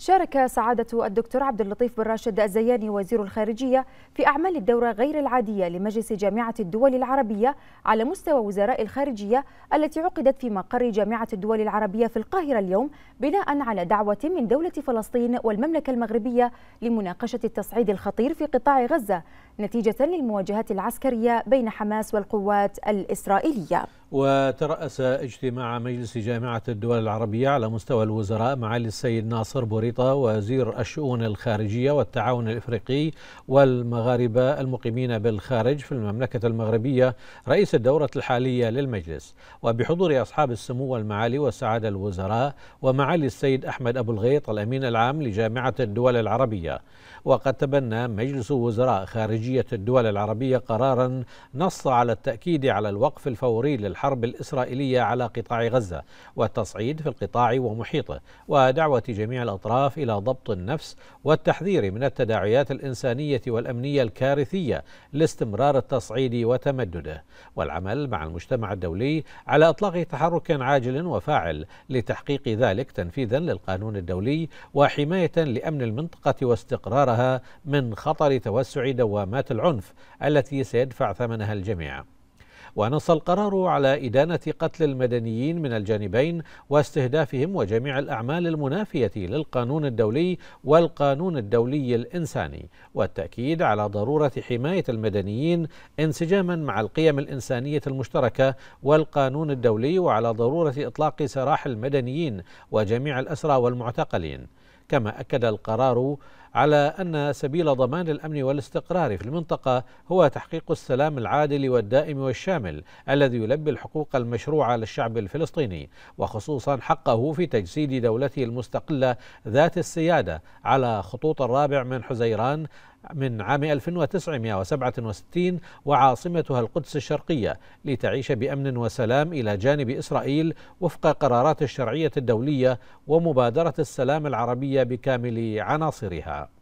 شارك سعادة الدكتور عبد اللطيف بن راشد الزياني وزير الخارجية في أعمال الدورة غير العادية لمجلس جامعة الدول العربية على مستوى وزراء الخارجية التي عقدت في مقر جامعة الدول العربية في القاهرة اليوم بناء على دعوة من دولة فلسطين والمملكة المغربية لمناقشة التصعيد الخطير في قطاع غزة نتيجة للمواجهات العسكرية بين حماس والقوات الإسرائيلية وترأس اجتماع مجلس جامعة الدول العربية على مستوى الوزراء معالي السيد ناصر بوريطة وزير الشؤون الخارجية والتعاون الإفريقي والمغاربة المقيمين بالخارج في المملكة المغربية رئيس الدورة الحالية للمجلس وبحضور أصحاب السمو والمعالي والسعادة الوزراء ومعالي السيد أحمد أبو الغيط الأمين العام لجامعة الدول العربية وقد تبنى مجلس وزراء خارجية الدول العربية قرارا نص على التأكيد على الوقف الفوري لل الحرب الإسرائيلية على قطاع غزة والتصعيد في القطاع ومحيطه ودعوة جميع الأطراف إلى ضبط النفس والتحذير من التداعيات الإنسانية والأمنية الكارثية لاستمرار التصعيد وتمدده والعمل مع المجتمع الدولي على إطلاق تحرك عاجل وفاعل لتحقيق ذلك تنفيذا للقانون الدولي وحماية لأمن المنطقة واستقرارها من خطر توسع دوامات العنف التي سيدفع ثمنها الجميع ونص القرار على إدانة قتل المدنيين من الجانبين واستهدافهم وجميع الأعمال المنافية للقانون الدولي والقانون الدولي الإنساني والتأكيد على ضرورة حماية المدنيين انسجاما مع القيم الإنسانية المشتركة والقانون الدولي وعلى ضرورة إطلاق سراح المدنيين وجميع الأسرى والمعتقلين كما أكد القرار على أن سبيل ضمان الأمن والاستقرار في المنطقة هو تحقيق السلام العادل والدائم والشامل الذي يلبي الحقوق المشروعة للشعب الفلسطيني وخصوصا حقه في تجسيد دولته المستقلة ذات السيادة على خطوط الرابع من حزيران من عام 1967 وعاصمتها القدس الشرقية لتعيش بأمن وسلام إلى جانب إسرائيل وفق قرارات الشرعية الدولية ومبادرة السلام العربية بكامل عناصرها